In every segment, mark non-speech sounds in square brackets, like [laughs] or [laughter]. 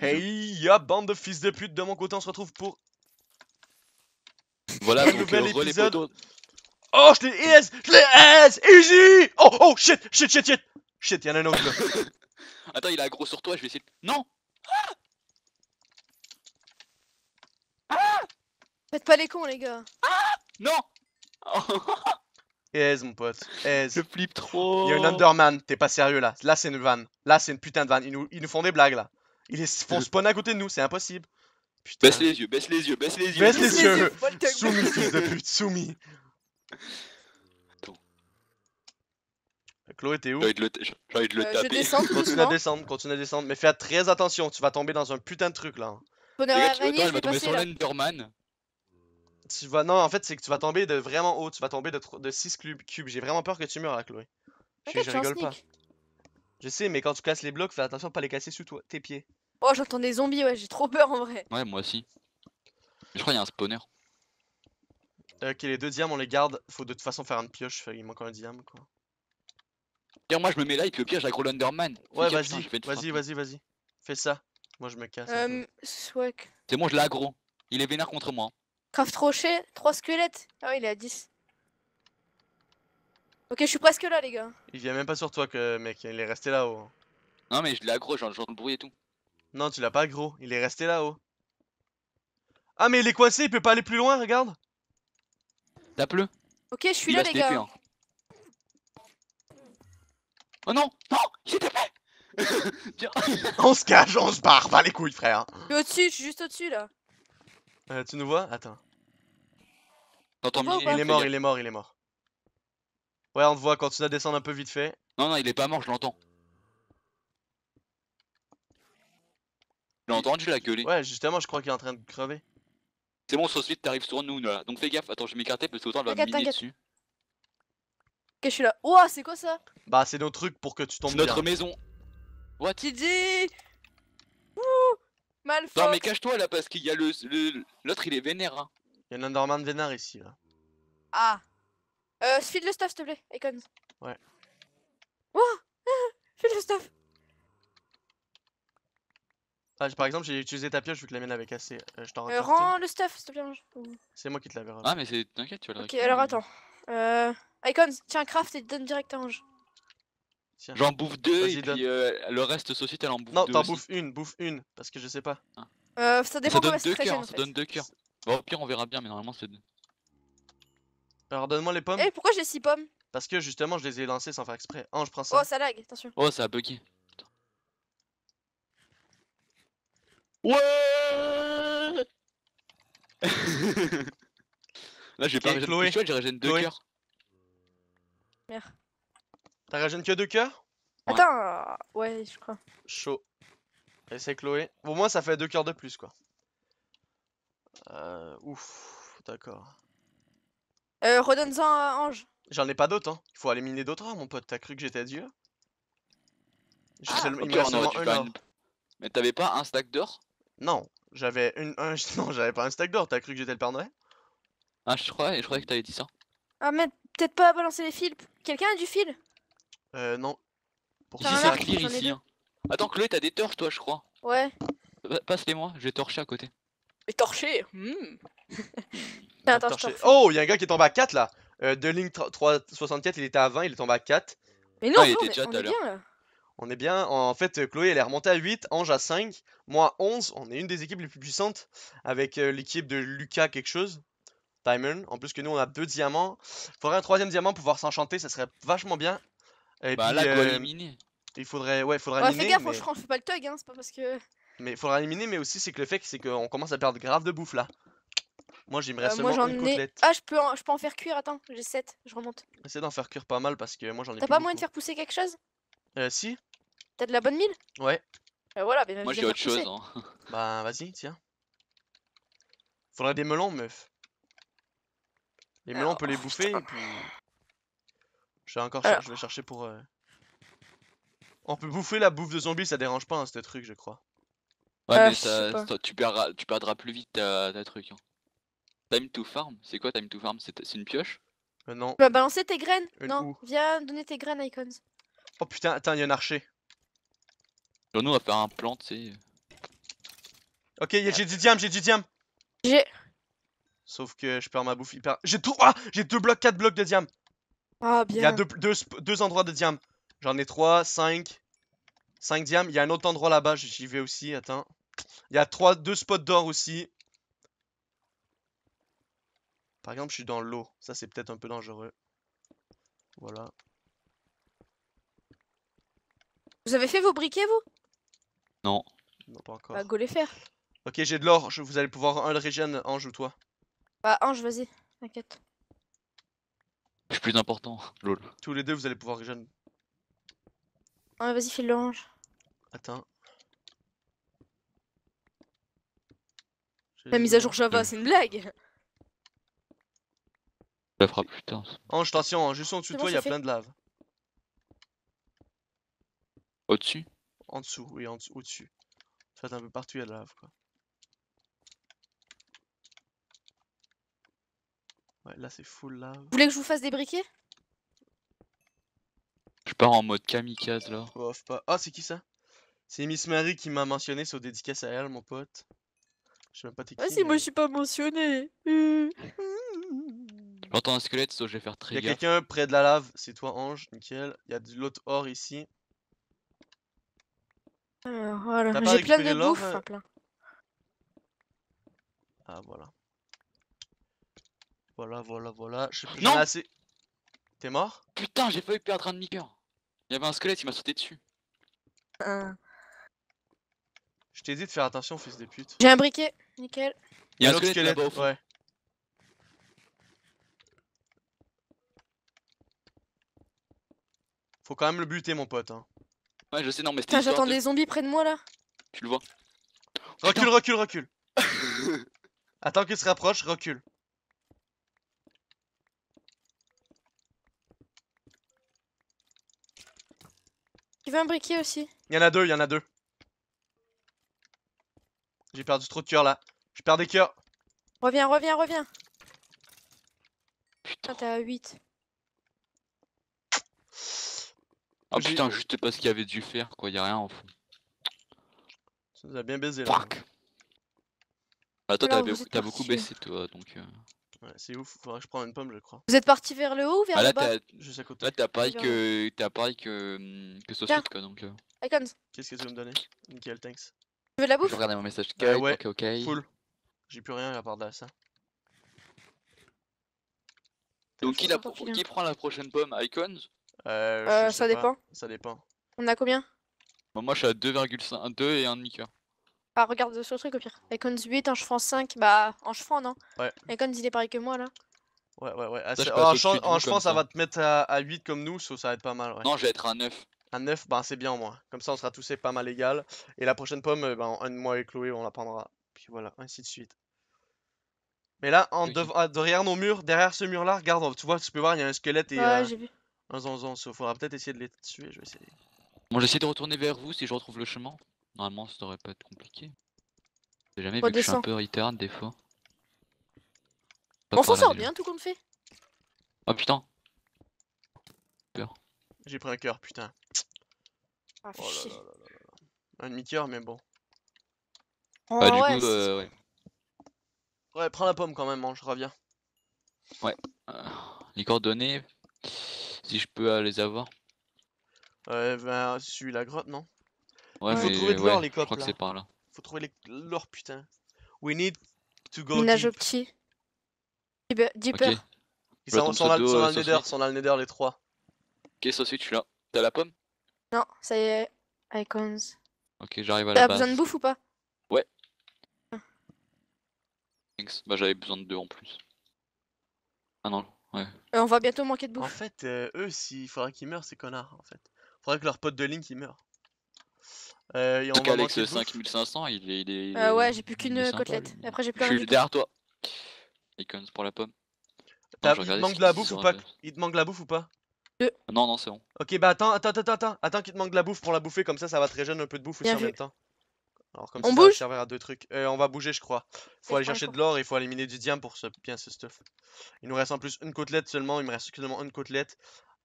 Hey, ya bande de fils de pute de mon côté, on se retrouve pour voilà euh, nouvel épisode Oh, je l'ai aise, je l'ai aise, easy. Oh oh shit, shit, shit, shit, shit, y'en a un autre. [laughs] Attends, il a gros sur toi, je vais essayer. Non. Ah, ah Faites pas les cons les gars. Ah non. Yes mon pote, yes Je flippe trop. Il y a un Underman, t'es pas sérieux là. Là c'est une vanne. Là c'est une putain de vanne. Ils nous, ils nous font des blagues là. Il Ils font spawn à côté de nous, c'est impossible. Baisse les yeux, baisse les yeux, baisse les yeux. Baisse les yeux. Soumis, fils de pute, soumis. Chloé, t'es où J'ai envie de le, euh, taper. Je descends, continue à descendre, continue à descendre. Mais fais très attention, tu vas tomber dans un putain de truc là. tu vas, tomber sur l'Enderman. Non, en fait, c'est que tu vas tomber de vraiment haut. Tu vas tomber de, 6 cubes. J'ai vraiment peur que tu meurs là, Chloé. je rigole pas. Je sais, mais quand tu casses les blocs, fais attention à pas les casser sous toi, tes pieds. Oh, j'entends des zombies, ouais, j'ai trop peur en vrai. Ouais, moi aussi. Je crois qu'il y a un spawner. Euh, ok, les deux diamants, on les garde. Faut de toute façon faire une pioche, il manque un diamant quoi. Tiens, moi je me mets là et puis le piège aggro l'Underman. Ouais, vas-y, vas-y, vas-y, vas-y. Fais ça. Moi je me casse. Euh, C'est moi, je l'aggro. Il est vénère contre moi. Craft rocher, 3 squelettes. Ah oui, il est à 10. Ok, je suis presque là, les gars. Il vient même pas sur toi, que mec. Il est resté là-haut. Non, mais je aggro, j'entends le bruit et tout. Non, tu l'as pas aggro. Il est resté là-haut. Ah, mais il est coincé, il peut pas aller plus loin, regarde. Tape-le. Ok, je suis là, les gars. Oh non Non J'ai [laughs] on se cache, on se barre, pas les couilles, frère. Je suis au-dessus, je suis juste au-dessus là. Euh, tu nous vois Attends. Il est mort, il est mort, il est mort. Ouais, on te voit, quand tu à descendre un peu vite fait. Non, non, il est pas mort, je l'entends. Je l'ai entendu la gueuler. Ouais, justement, je crois qu'il est en train de crever. C'est bon, sauce vite, t'arrives sur nous là. Donc fais gaffe, attends, je vais m'écarter parce que autant elle va me miner dessus. Ok, je suis là. Ouah, c'est quoi ça Bah, c'est nos trucs pour que tu tombes bien. notre maison. What dit Ouh Malfox Non, mais cache-toi là parce qu'il y a le. L'autre il est vénère. Hein. Il y a un Enderman vénère ici là. Ah euh, file le stuff, s'il te plaît, Icons. Ouais. Oh, ah File le stuff ah, Par exemple, j'ai utilisé ta pioche vu que la mienne avec assez. Euh, je t'en euh, Rends le stuff, s'il te plaît. C'est moi qui te l'avais Ah, mais t'inquiète, tu vas le Ok, alors attends. Euh... Icons, tiens, craft et donne direct à Ange. J'en bouffe deux et puis euh, le reste société elle en bouffe non, deux. Non, t'en bouffe une, bouffe une, parce que je sais pas. Euh, ça dépend de donne deux hein, ça donne deux cœurs. Bon, au pire, on verra bien, mais normalement c'est deux. Alors donne-moi les pommes. Eh, pourquoi j'ai 6 pommes Parce que justement, je les ai lancées sans faire exprès. Oh, je prends ça. Oh, ça lag, attention. Oh, ça a bugué. Ouais [laughs] Là, j'ai pas Chloé. Tu j'ai régène deux coeurs Merde. T'as régène que deux coeurs Attends, euh, ouais, je crois. Chaud. Et c'est Chloé. Au moins, ça fait deux coeurs de plus, quoi. Euh, ouf, d'accord. Euh, redonne-en Ange. J'en ai pas d'autres, hein. Il faut aller miner d'autres mon pote. T'as cru que j'étais à Dieu J'ai ah, seulement Mais t'avais pas un stack d'or Non, j'avais une... un... [laughs] Non, j'avais pas un stack d'or. T'as cru que j'étais le Père Noël Ah, je crois, et je croyais que t'avais dit ça. Ah, mais peut-être pas balancer les fils. Quelqu'un a du fil Euh, non. Pour ici. Hein. Attends, Chloé, t'as des torches, toi, je crois. Ouais. Bah, passe-les-moi, j'ai torché à côté. Et torché. Hmm. [laughs] oh, il y a un gars qui est tombé à 4 là. Euh, de ligne 364, il était à 20, il est tombé à 4. Mais non, ah, on, est bien là. On est bien. En fait, euh, Chloé, elle est remontée à 8, Ange à 5, moi 11. On est une des équipes les plus puissantes avec euh, l'équipe de Lucas quelque chose. Diamond. En plus que nous, on a deux diamants. Il faudrait un troisième diamant pour pouvoir s'enchanter, ça serait vachement bien. Et bah, puis, euh, il faudrait, ouais, faudrait Fais gaffe, franchement, je fait pas le tug, hein, c'est pas parce que. Mais il faudra éliminer, mais aussi c'est que le fait c'est qu'on commence à perdre grave de bouffe là. Moi, j'aimerais euh, seulement moi, une ai... Ah, je peux, en... je peux en faire cuire, attends, j'ai 7, je remonte. Essaye d'en faire cuire pas mal parce que moi j'en ai T'as pas moyen de faire pousser quelque chose Euh, si. T'as de la bonne mille Ouais. Bah voilà, mais même moi j'ai autre chose. Hein. [laughs] Bah, vas-y, tiens. Faudrait des melons, meuf. Les melons, on peut les euh, bouffer et oh, puis. Je vais encore je vais chercher pour. On peut bouffer la bouffe de zombie ça dérange pas, hein, ce truc, je crois. Ouais, mais ça, tu, perdras, tu perdras plus vite ta, ta truc. Hein. Time to farm C'est quoi Time to farm C'est une pioche euh, Non. Bah vas balancer tes graines Non, viens donner tes graines, Icons. Oh putain, attends, il y a un archer. Genre, nous, on va faire un plant tu sais. Ok, j'ai du diam, j'ai du diam. J'ai. Sauf que je perds ma bouffe hyper. J'ai tout. Ah, j'ai deux blocs, quatre blocs de diam. Ah, bien. Il y a deux, deux, endroits de diam. J'en ai trois, cinq. 5 diam Il y a un autre endroit là-bas, j'y vais aussi, attends. Il y a 3, 2 spots d'or aussi. Par exemple, je suis dans l'eau. Ça, c'est peut-être un peu dangereux. Voilà. Vous avez fait vos briquets, vous Non. Non, pas encore. Bah, go les faire. Ok, j'ai de l'or. Vous allez pouvoir un le régène, Ange ou toi Bah, Ange, vas-y. T'inquiète. Je plus important, [laughs] lol. Tous les deux, vous allez pouvoir régène. Ouais, vas-y, file le Attends. La mise à jour Java, c'est une blague la oh, je putain. oh attention, juste en dessous de toi, il y a plein de lave. Au-dessus En dessous, oui, en dessous, au-dessus. En fait, un peu partout, il y a de la lave, quoi. Ouais, là, c'est full lave. Vous voulez que je vous fasse des briquets Je pars en mode kamikaze, là. Oh, pas... Ah, c'est qui, ça C'est Miss Marie qui m'a mentionné sur dédicace à elle, mon pote. Je sais même pas t'es ah, qui. Ah, moi, je suis pas mentionné. [laughs] [laughs] J'entends un squelette, que je vais faire trigger. Il y a quelqu'un près de la lave, c'est toi Ange, nickel. Il y a de l'autre or ici. Euh, j'ai plein de bouffe, euh hein, Ah voilà. Voilà, voilà, voilà. Je sais pas, assez. T'es mort Putain, j'ai failli perdre un de cœur Il y avait un squelette, il m'a sauté dessus. Euh. Je t'ai dit de faire attention, fils de pute. J'ai un briquet, nickel. Il y a un squelette, squelette ouais. Faut quand même le buter, mon pote. Hein. Ouais, je sais, non, mais Putain, j'attends des zombies près de moi là. Tu le vois. Recule, recule, recule. [laughs] Attends qu'il se rapproche, recule. Il veut un briquet aussi. Il y en a deux, il y en a deux. J'ai perdu trop de cœurs là. Je perds des cœurs. Reviens, reviens, reviens. Putain, t'as 8. Ah putain, juste parce qu'il y avait du fer, quoi, y a rien en fond. Ça nous a bien baisé là. Fuck ah, toi, t'as beaucoup baissé, toi, donc. Euh... Ouais, c'est ouf, faudra que je prends une pomme, je crois. Vous êtes parti vers le haut ou vers bah, le bas Juste à Là, t'as pareil que. T'as pareil que. Hum, que soit quoi, donc. Euh... Icons Qu'est-ce que tu veux me donner Nickel, thanks. Je veux de la bouffe Je regarder mon message. Ah ok, ok. Full. J'ai plus rien à part de ça. Donc, qui prend la prochaine pomme Icons euh, euh ça dépend. Ça dépend. On a combien Moi, je suis à 2,5, 2 et un demi-cœur. Ah, regarde ce truc au pire. Icons 8, un chevron 5, bah, en chevron non Ouais. Icons, il est pareil que moi là. Ouais, ouais, ouais. Ah, en ça, va te mettre à, à 8 comme nous, ça va être pas mal. Ouais. Non, je vais être à 9. À 9, bah, c'est bien au moins. Comme ça, on sera tous pas mal égal. Et la prochaine pomme, bah, un de moi et Chloé, on la prendra. Puis voilà, ainsi de suite. Mais là, en ah, derrière nos murs, derrière ce mur-là, regarde, tu vois, tu peux voir, il y a un squelette et. Ouais, euh, j'ai vu. Un zonzon, ça. Faudra peut-être essayer de les tuer, je vais essayer. Bon, j'essaie de retourner vers vous si je retrouve le chemin. Normalement, ça devrait pas être compliqué. J'ai jamais vu que je suis un peu retard des fois. On s'en sort bien, tout comme fait. Oh putain. J'ai pris un cœur, putain. Ah, oh Un demi-cœur, mais bon. Ah du ouais, euh, coup, ouais. prends la pomme quand même, hein, je reviens. Ouais. Euh, les coordonnées, si je peux les avoir. Ouais, bah, ben, suis la grotte, non Ouais, faut trouver ouais, l'or, les copes, je crois que c'est par là. Faut trouver l'or, putain. We need to go Minage au petit. Deeper. Ils sont, dans le nether, sont le euh, les trois. Ok, sauce je suis là. T'as la pomme Non, ça y est. Icons. Ok, j'arrive à la base. T'as besoin de bouffe ou pas Ouais. Ah. Thanks. Bah j'avais besoin de deux en plus. Ah non, Ouais. on va bientôt manquer de bouffe. En fait, eux eux, s'il faudrait qu'ils meurent, ces connards, en fait. Faudrait que leur pote de Link il meure. Euh, et on avec 5500, il est. il euh, est- ouais, j'ai plus qu'une côtelette. après, j'ai plus Je suis derrière toi. Icons pour la pomme. il te manque de la bouffe ou pas Il te manque de la bouffe ou pas Non, non, c'est bon. Ok, bah attends, attends, attends, attends, attends qu'il te manque de la bouffe pour la bouffer, comme ça, ça va très jeune un peu de bouffe aussi en même temps. Alors comme on ça, bouge à deux trucs. Euh, on va bouger, je crois. Faut aller chercher de l'or et il faut éliminer du diam pour ce bien ce stuff. Il nous reste en plus une côtelette seulement. Il me reste seulement une côtelette.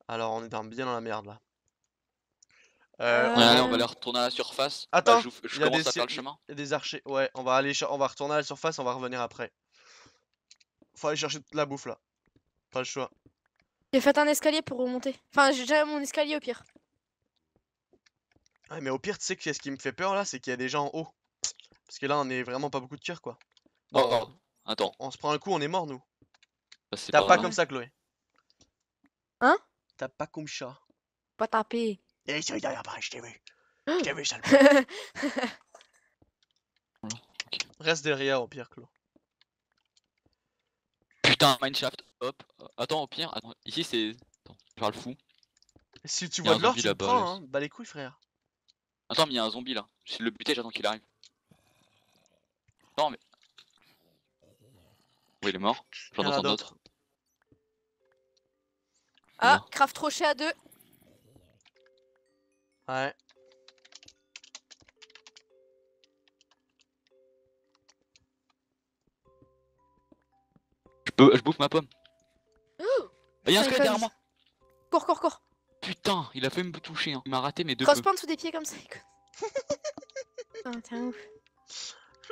Alors on est bien dans la merde là. Euh, euh, on... va aller retourner à la surface. Bah, Attends, je, commence le chemin. Il des archers. Ouais, on va aller, on va retourner à la surface. On va revenir après. Faut aller chercher toute la bouffe là. Pas le choix. J'ai fait un escalier pour remonter. Enfin, j'ai déjà mon escalier au pire. Ouais, ah, mais au pire, tu sais que ce qui me fait peur là, c'est qu'il y a des gens en haut. Parce que là, on est vraiment pas beaucoup de cœur, quoi. Oh, attends. On se prend un coup, on est mort, nous. Bah, T'as pas, comme ça, Chloé. Hein T'as pas comme ça. Pas tapé. Il est derrière, pareil, je t'ai vu. Je ah. t'ai vu, sale. [laughs] Reste derrière, au pire, Chloé. Putain, mineshaft. Hop. Attends, au pire, attends. Ici, c'est. Attends, je parle fou. Si tu vois de l'or, tu le prends, hein. Bah les couilles, frère. Attends, mais il y a un zombie là. Je vais le buter, j'attends qu'il arrive. Non, mais. Oui, oh, il est mort. J'en entends d'autres. Ah, craft rocher à deux. Ouais. Je, peux, je bouffe ma pomme. Ah, il y a un squelette derrière moi. Cours, cours, cours putain, il a fait me toucher. Hein. Il m'a raté mes deux. crosse en sous des pieds comme ça. oh [laughs] t'es un ouf.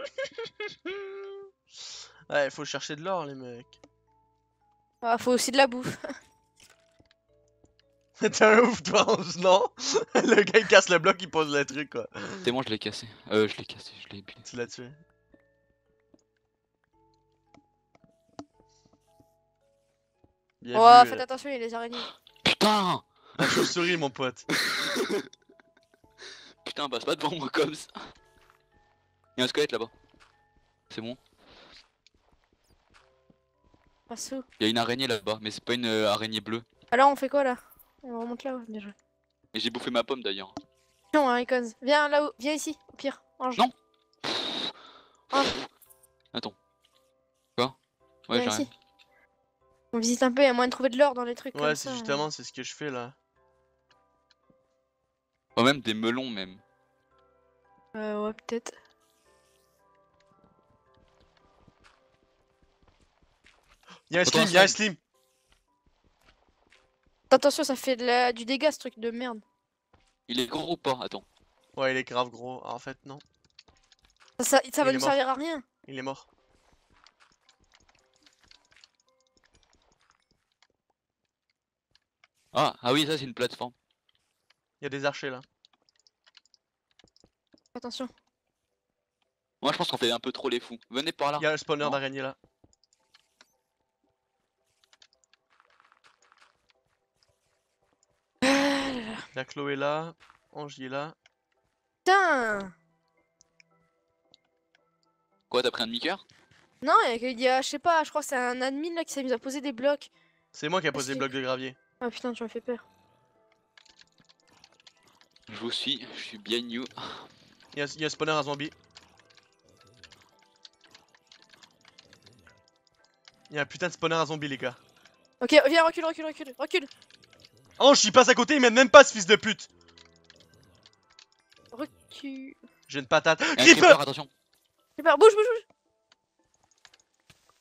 [laughs] ouais, faut chercher de l'or, les mecs. Ah, faut aussi de la bouffe. [laughs] T'es un ouf, toi, non Le gars, il casse le bloc, il pose le truc, quoi. C'est moi je l'ai cassé. Euh, je l'ai cassé, je l'ai Tu l'as tué. Bien oh, faites euh, attention, il y a les araignées. [gasps] Putain un chauve-souris, mon pote. [laughs] Putain, passe pas devant moi comme ça. Y'a un squelette là-bas. C'est bon. Passe Y Y'a une araignée là-bas, mais c'est pas une euh, araignée bleue. Alors, on fait quoi là On remonte là, haut déjà. Mais j'ai bouffé ma pomme d'ailleurs. Non, hein, Icons. Viens là-haut, viens ici, au pire. Non Attends. Quoi Ouais, j'ai rien. On visite un peu, y'a moyen de trouver de l'or dans les trucs. Ouais, c'est hein. justement, c'est ce que je fais là. Ou oh, même des melons, même. Euh, ouais, peut-être. Y'a un slim, y'a un slim Attention, ça fait du dégât ce truc de merde. Il est gros ou pas Attends. Ouais, il est grave gros. Hein, en fait, non. Ça, ça, va nous servir à rien. Il est mort. Ah, ah oui, ça c'est une plateforme. Il y a des archers là. Attention. Moi je pense qu'on fait un peu trop les fous. Venez par là. Il y a le spawner d'araignée ah là. La Chloé là, Angie là. Putain Quoi, t'as pris un demi-coeur Non, il y a, je sais pas, je crois que c'est un admin là qui s'est mis à poser des blocs. C'est moi qui ai posé des blocs de gravier. Ah putain, tu m'as fait peur. Je vous suis, je suis bien new. Il y a, il y a spawner à zombie. Il y a un putain de spawner à zombie, les gars. Ok, viens, recule, recule, recule, recule. Oh, je suis passe à côté, il m'aide même pas ce fils de pute. Recule. J'ai une patate. Eh, Creeper, Creeper Attention bouge, bouge, bouge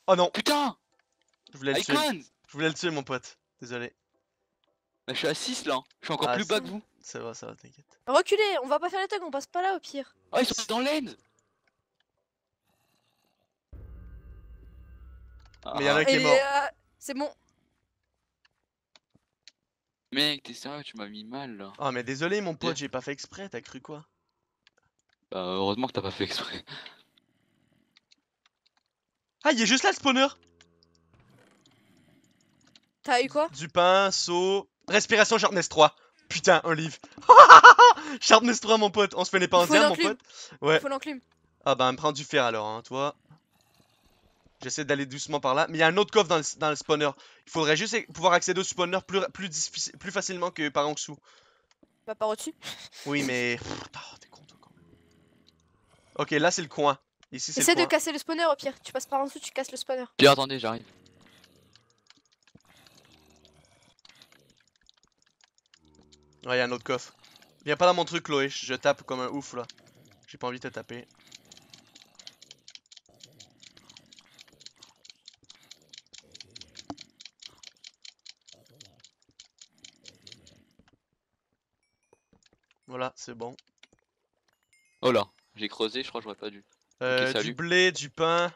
Oh non Putain Je voulais le tuer. Je voulais le tuer, mon pote. Désolé. Bah, je suis à 6 là, je suis encore ah, plus bas que vous ça va, ça va, t'inquiète. Reculez, on va pas faire les tag, on passe pas là au pire. Oh, ils sont dans l'aine Mais y'en a un ah. qui est mort. Euh, c'est bon. Mec, t'es sérieux, tu m'as mis mal là. Oh, mais désolé, mon pote, j'ai pas fait exprès, t'as cru quoi Bah, heureusement que t'as pas fait exprès. Ah, il est juste là le spawner T'as eu quoi Du pain, saut, respiration sharpness 3. Putain, un livre. [laughs] Sharpness 3, mon pote. On se fait les pas mon pote. Ouais. Faut l'enclume. Ah bah, me prends du fer alors, hein, toi. J'essaie d'aller doucement par là. Mais il y a un autre coffre dans le, spawner. Il faudrait juste pouvoir accéder au spawner plus, plus, facilement que par en dessous. Bah, par au-dessus. [laughs] Oui, mais. t'es con, quand même. Ok, là, c'est le coin. Ici, c'est de casser le spawner au pire. Tu passes par en dessous, tu casses le spawner. Bien, attendez, j'arrive. Ouais, y'a un autre coffre. Viens pas dans mon truc, Chloé. Je tape comme un ouf, là. J'ai pas envie de te taper. Voilà, c'est bon. Oh là, j'ai creusé, je crois que j'aurais pas dû. Euh, du blé, du pain.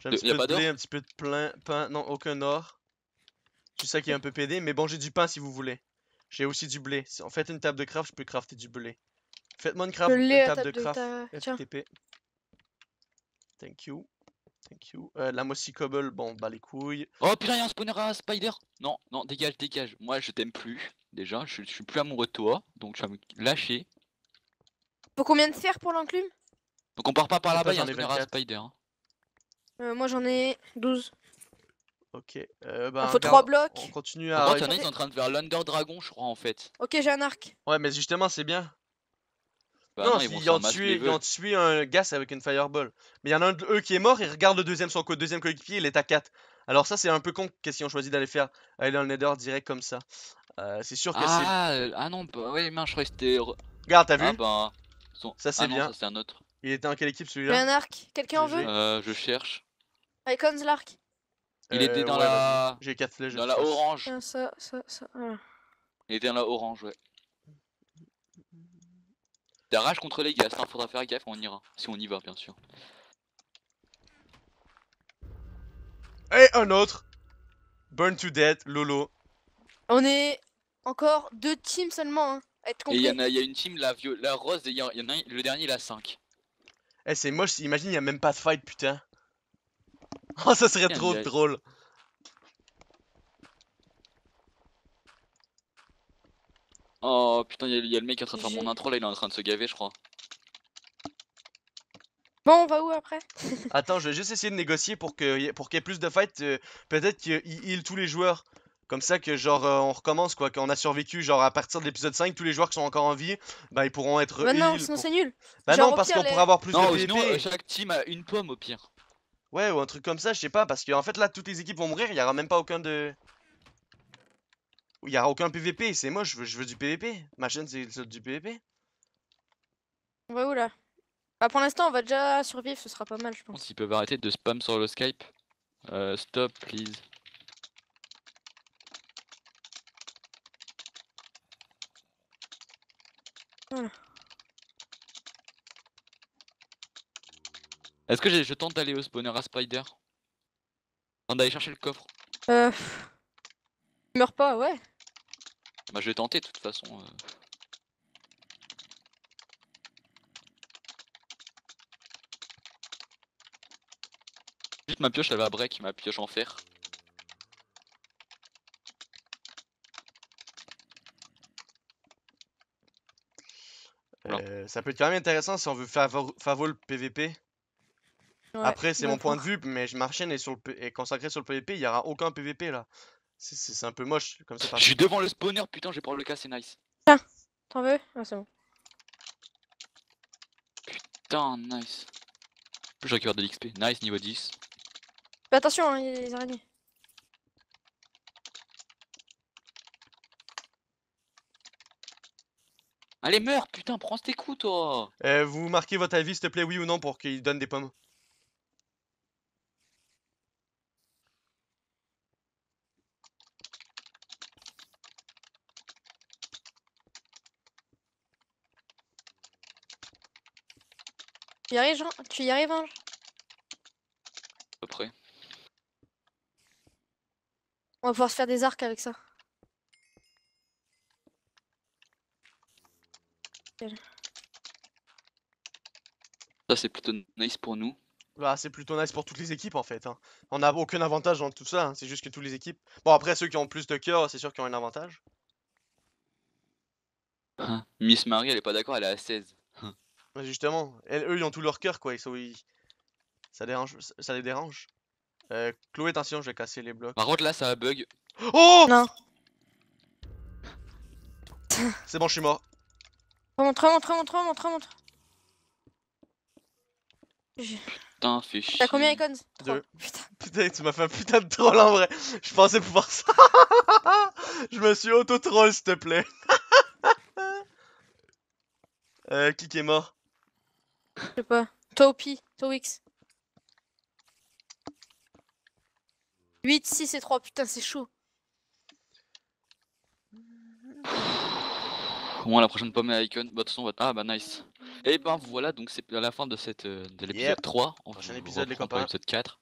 J'ai un petit peu de blé, un petit peu de pain, non, aucun or. Tu sais qu'il est un peu pédé, mais bon, j'ai du pain si vous voulez. J'ai aussi du blé. En fait une table de craft, je peux crafter du blé. Faites-moi une, craft, table de craft. FTP. Thank you. Thank you. Euh, la Mossy Cobble, bon, bah les couilles. Oh putain, y'a un spawner à spider Non, non, dégage, dégage. Moi, je t'aime plus. Déjà, je, suis plus amoureux de toi, donc je vais me lâcher. Pour combien de fer pour l'enclume Donc on part pas par là-bas, y'a un spawner à spider. Hein. Euh, moi, j'en ai 12. Ok. Euh, bah, Il faut trois blocs. On continue à. il y en en train de faire l'Under Dragon, je crois, en fait. Ok, j'ai un arc. Ouais, mais justement, c'est bien. Bah non, non ils, ont tué, un gars avec une fireball. Mais il y en a un eux qui est mort, il regarde le deuxième, son deuxième coéquipier, il est à 4. Alors ça, c'est un peu con qu'est-ce qu'ils ont choisi d'aller faire aller dans le Nether direct comme ça. Euh, c'est sûr que c'est. Ah, euh, ah non, bah, ouais, mince, je restais. Regarde, t'as vu ah, bah, Ça, c'est ah bien. c'est un autre. Il était en quelle équipe celui-là Un arc. Quelqu'un en veut euh, Je cherche. Icons l'arc. Il était euh, dans la. Dans la orange. Euh, il était dans la orange, ouais. rage contre les gars, faudra faire gaffe, on ira. Si on y va, bien sûr. Et un autre Burn to Death, Lolo. On est encore deux teams seulement, hein, Et il y, a, une team, la, la rose, y en, a, le dernier, la 5. Eh, c'est moche, imagine, il a même pas de fight, putain. [laughs] Oh, ça serait trop drôle. Oh putain, il y, a le mec qui est en train de faire mon intro là, il est en train de se gaver, je crois. Bon, on va où après [laughs] Attends, je vais juste essayer de négocier pour que pour qu'il y ait plus de fights. Euh, peut-être qu'il heal tous les joueurs. Comme ça que genre euh, on recommence quoi, qu'on a survécu genre à partir de l'épisode 5, tous les joueurs qui sont encore en vie, bah ils pourront être. Bah non, sinon c'est nul. Bah non, parce qu'on pourra avoir plus de de Non nous chaque team a une pomme au pire. Ouais, ou un truc comme ça, je sais pas. Parce qu'en en fait, là, toutes les équipes vont mourir. Il y aura même pas aucun de. Il y aura aucun PVP. C'est moi, je veux, du PVP. Ma chaîne, c'est du PVP. On va où là Bah, pour l'instant, on va déjà survivre. Ce sera pas mal, je pense. S'ils peuvent arrêter de spam sur le Skype. Euh, stop, please. Voilà. Est-ce que je tente d'aller au spawner à Spider Tente d'aller chercher le coffre. Euh. Tu meurs pas, ouais. Bah, je vais tenter de toute façon. Euh. ma pioche, elle va break, ma pioche en fer. Euh, ça peut être quand même intéressant si on veut favoriser favor le PVP. Après, c'est mon bah, point de vue, mais je chaîne est, sur le est consacrée sur le PVP, il n'y aura aucun PVP là. C'est un peu moche comme ça. Je suis devant le spawner, putain, je vais le cas, c'est nice. Tiens, t'en veux Ah, c'est bon. Putain, nice. je récupère de l'XP. Nice, niveau 10. Mais attention, hein, il les araignées. Allez, meurs, putain, prends tes coups, toi. Euh, vous marquez votre avis, s'il te plaît, oui ou non, pour qu'il donne des pommes. Tu y arrives, Jean. Tu y arrives, On va pouvoir se faire des arcs avec ça. Ça c'est plutôt nice pour nous. Bah c'est plutôt nice pour toutes les équipes en fait. Hein. On n'a aucun avantage dans tout ça. Hein. C'est juste que toutes les équipes. Bon après ceux qui ont plus de cœur, c'est sûr qu'ils ont un avantage. Ah, Miss Marie elle est pas d'accord, elle est à 16. Bah, justement, eux ils ont tout leur cœur quoi, ils sont... Ils... Ça, dérange... ça les dérange. Euh, Chloé, attention, je vais casser les blocs. Par contre là ça a bug. Oh Non C'est bon, je suis mort. Montre, montre, montre, montre, montre. Putain, fais T'as combien icons Deux. Oh, putain. putain, tu m'as fait un putain de troll en vrai. Je pensais pouvoir ça. [laughs] je me suis auto-troll, s'il te plaît. [laughs] euh, qui qui est mort je sais pas. Topi, Towix. 8, 6 et 3, putain, c'est chaud. Comment la prochaine pomme est icon. Bah, de toute façon, Ah bah nice. Et eh ben voilà, donc c'est à la fin de cette euh, de l'épisode 3. On Prochain épisode, les copains. 4.